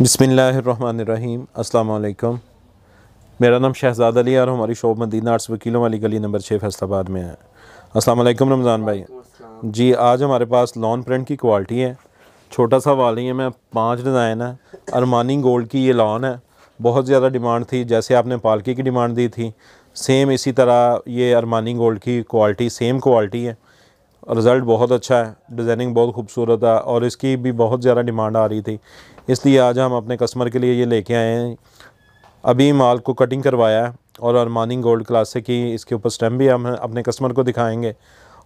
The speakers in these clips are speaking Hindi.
बिसमीम् अल्लाम मेरा नाम शहजाद अली और हमारी शोब मदीना आर्ट्स वकीलों वाली गली नंबर छः फैसलाबाद में है अस्सलाम वालेकुम रमज़ान भाई जी आज हमारे पास लॉन प्रिंट की क्वालिटी है छोटा सा वाली है मैं पांच डिज़ाइन है अरमानी गोल्ड की ये लॉन है बहुत ज़्यादा डिमांड थी जैसे आपने पालकी की डिमांड दी थी सेम इसी तरह ये अरमानी गोल्ड की क्वालिटी सेम क्वालिटी है रिज़ल्ट बहुत अच्छा है डिज़ाइनिंग बहुत खूबसूरत है और इसकी भी बहुत ज़्यादा डिमांड आ रही थी इसलिए आज हम अपने कस्टमर के लिए ये लेके आए हैं अभी माल को कटिंग करवाया है और अरमानी गोल्ड क्लासे की इसके ऊपर स्टैम्प भी हम अपने कस्टमर को दिखाएंगे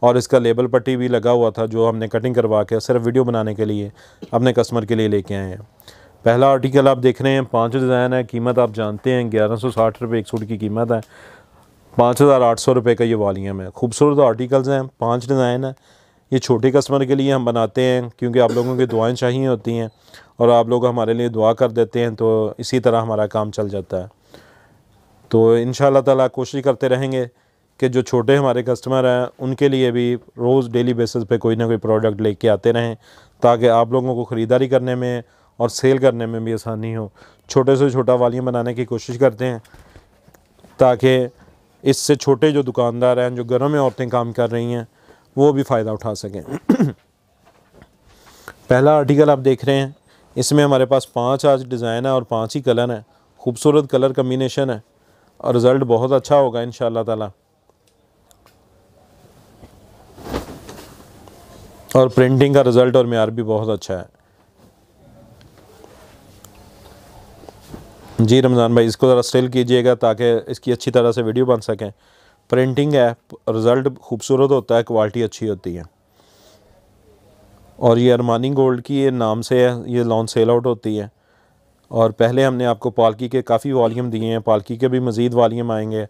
और इसका लेबल पट्टी भी लगा हुआ था जो हमने कटिंग करवा के सिर्फ वीडियो बनाने के लिए अपने कस्टमर के लिए लेके आए हैं पहला आर्टिकल आप देख रहे हैं पाँच डिज़ाइन है कीमत आप जानते हैं ग्यारह सौ साठ रुपये एक सूट की कीमत है पाँच हज़ार आठ सौ रुपये का ये वॉलीम है खूबसूरत आर्टिकल्स हैं पाँच डिज़ाइन है ये छोटे कस्टमर के लिए हम बनाते हैं क्योंकि आप लोगों की दुआएं चाहिए होती हैं और आप लोग हमारे लिए दुआ कर देते हैं तो इसी तरह हमारा काम चल जाता है तो इन ताला कोशिश करते रहेंगे कि जो छोटे हमारे कस्टमर हैं उनके लिए भी रोज़ डेली बेसिस पे कोई ना कोई प्रोडक्ट लेके आते रहें ताकि आप लोगों को ख़रीदारी करने में और सेल करने में भी आसानी हो छोटे से छोटा वालियाँ बनाने की कोशिश करते हैं ताकि इससे छोटे जो दुकानदार हैं जो घरों में औरतें काम कर रही हैं वो भी फ़ायदा उठा सकें पहला आर्टिकल आप देख रहे हैं इसमें हमारे पास पाँच आज डिज़ाइन है और पाँच ही कलर हैं खूबसूरत कलर कम्बिनेशन है और रिज़ल्ट बहुत अच्छा होगा इन ताला और प्रिंटिंग का रिज़ल्ट और मैार भी बहुत अच्छा है जी रमज़ान भाई इसको ज़रा स्टिल कीजिएगा ताकि इसकी अच्छी तरह से वीडियो बन सकें प्रिंटिंग है रिज़ल्ट खूबसूरत होता है क्वालिटी अच्छी होती है और ये अरमानी गोल्ड की ये नाम से है ये लॉन्च सेल आउट होती है और पहले हमने आपको पालकी के काफ़ी वॉलीम दिए हैं पालकी के भी मज़ीद वालीम आएंगे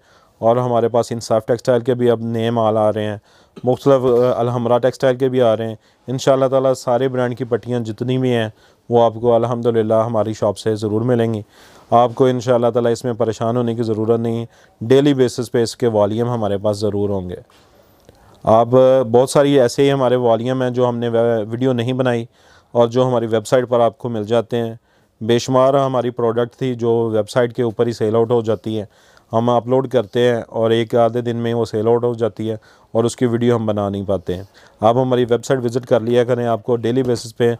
और हमारे पास इंसाफ टेक्सटाइल के भी अब नए माल आ रहे हैं मुख्तलिफ अलहमरा टेक्सटाइल के भी आ रहे हैं इन ताला सारे ब्रांड की पट्टियाँ जितनी भी हैं वो आपको अलहमदिल्ला हमारी शॉप से ज़रूर मिलेंगी आपको इन ताला इसमें परेशान होने की ज़रूरत नहीं है डेली बेसिस पे इसके वॉलीम हमारे पास ज़रूर होंगे आप बहुत सारी ऐसे ही हमारे वॉलीम हैं जो हमने वीडियो नहीं बनाई और जो हमारी वेबसाइट पर आपको मिल जाते हैं बेशुमार हमारी प्रोडक्ट थी जो वेबसाइट के ऊपर ही सेल आउट हो जाती है हम अपलोड करते हैं और एक आधे दिन में वो सेल आउट हो जाती है और उसकी वीडियो हम बना नहीं पाते हैं आप हमारी वेबसाइट विज़िट कर लिया करें आपको डेली बेसिस पे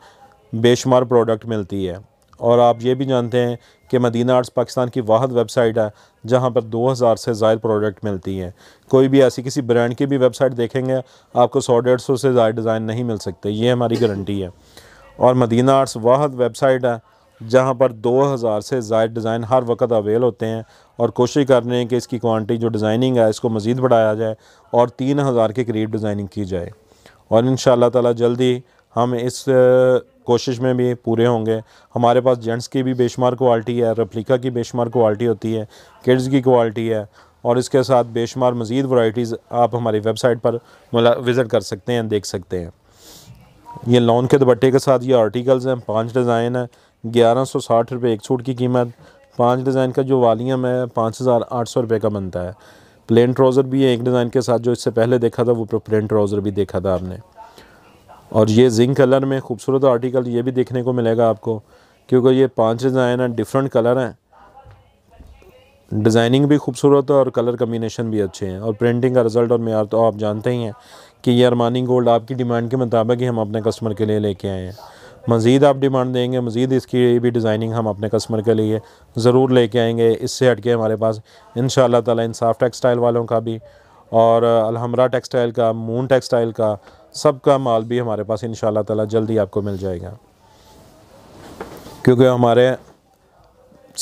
बेशुमार प्रोडक्ट मिलती है और आप ये भी जानते हैं कि मदीना आर्ट्स पाकिस्तान की वाहद वेबसाइट है जहाँ पर 2000 से ज़ायद प्रोडक्ट मिलती हैं कोई भी ऐसी किसी ब्रांड की भी वेबसाइट देखेंगे आपको सौ डेढ़ सौ से ज़्यादा डिज़ाइन नहीं मिल सकते ये हमारी गारंटी है और मदीना आर्ट्स वाहद वेबसाइट है जहाँ पर 2000 से ज़ायद डिज़ाइन हर वक्त अवेल होते हैं और कोशिश कर रहे हैं कि इसकी क्वान्टी जो डिज़ाइनिंग है इसको मज़ीद बढ़ाया जाए और तीन हज़ार के करीब डिज़ाइनिंग की जाए और इन ताला जल्दी हम इस कोशिश में भी पूरे होंगे हमारे पास जेंट्स की भी बेशुमार क्वालिटी है रफ्लिका की बेशुमार क्वालिटी होती है किड्स की क्वालिटी है और इसके साथ बेशुमार मज़ीद वाइटीज़ आप हमारी वेबसाइट पर विज़िट कर सकते हैं देख सकते हैं ये लॉन के दुपट्टे के साथ ये आर्टिकल्स हैं पाँच डिज़ाइन है ग्यारह सौ साठ रुपये एक सूट की कीमत पाँच डिज़ाइन का जो वालियम है पाँच हज़ार आठ सौ रुपये का बनता है प्लेन ट्राउज़र भी है एक डिज़ाइन के साथ जो इससे पहले देखा था वो प्लेन ट्राउज़र भी देखा था आपने और ये जिंक कलर में खूबसूरत आर्टिकल ये भी देखने को मिलेगा आपको क्योंकि ये पांच डिज़ाइन हैं डिफरेंट कलर हैं डिज़ाइनिंग भी खूबसूरत है और कलर कम्बिनेशन भी अच्छे हैं और प्रिंटिंग का रिज़ल्ट और मैार तो आप जानते ही हैं कि ये अरमानी गोल्ड आपकी डिमांड के मुताबिक ही हम अपने कस्टमर के लिए लेके आए हैं मज़ीद आप डिमांड देंगे मज़ीद इसकी भी डिज़ाइनिंग हम अपने कस्टमर के लिए ज़रूर लेके आएंगे इससे हट के हमारे पास इन शाह इंसाफ टेक्सटाइल वालों का भी और अलहमरा टेक्सटाइल का मून टेक्सटाइल का सब का माल भी हमारे पास इन ताला जल्दी आपको मिल जाएगा क्योंकि हमारे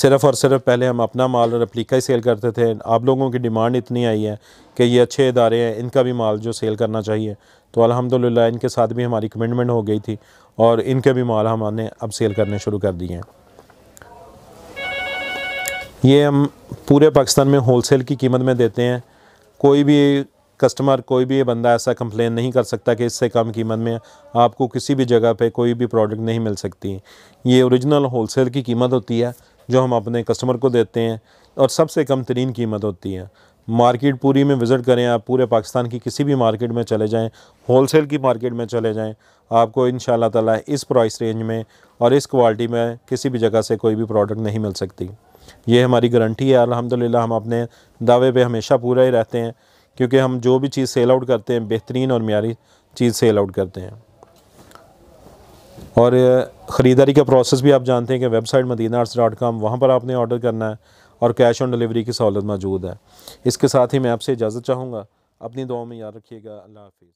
सिर्फ़ और सिर्फ पहले हम अपना माल रेप्लिका ही सेल करते थे आप लोगों की डिमांड इतनी आई है कि ये अच्छे इदारे हैं इनका भी माल जो सेल करना चाहिए तो अलहमदिल्ला इनके साथ भी हमारी कमिटमेंट हो गई थी और इनके भी माल हमने अब सेल करने शुरू कर दिए हैं ये हम पूरे पाकिस्तान में होलसेल की कीमत में देते हैं कोई भी कस्टमर कोई भी बंदा ऐसा कंप्लेन नहीं कर सकता कि इससे कम कीमत में आपको किसी भी जगह पे कोई भी प्रोडक्ट नहीं मिल सकती ये ओरिजिनल होलसेल की कीमत होती है जो हम अपने कस्टमर को देते हैं और सबसे कम तरीन कीमत होती है मार्केट पूरी में विज़िट करें आप पूरे पाकिस्तान की किसी भी मार्केट में चले जाएँ होलसेल की मार्केट में चले जाएँ आपको इन ताला इस प्राइस रेंज में और इस क्वालिटी में किसी भी जगह से कोई भी प्रोडक्ट नहीं मिल सकती ये हमारी गारंटी है अलहमदिल्ला हम अपने दावे पे हमेशा पूरा ही रहते हैं क्योंकि हम जो भी चीज़ सेल आउट करते हैं बेहतरीन और मीरी चीज़ सेल आउट करते हैं और ख़रीदारी का प्रोसेस भी आप जानते हैं कि website Madina arts dot com वहाँ पर आपने ऑर्डर करना है और कैश ऑन डिलीवरी की सहूलत मौजूद है इसके साथ ही मैं आपसे इजाज़त चाहूँगा अपनी दुआओं में याद रखिएगा अल्लाह हाफिज़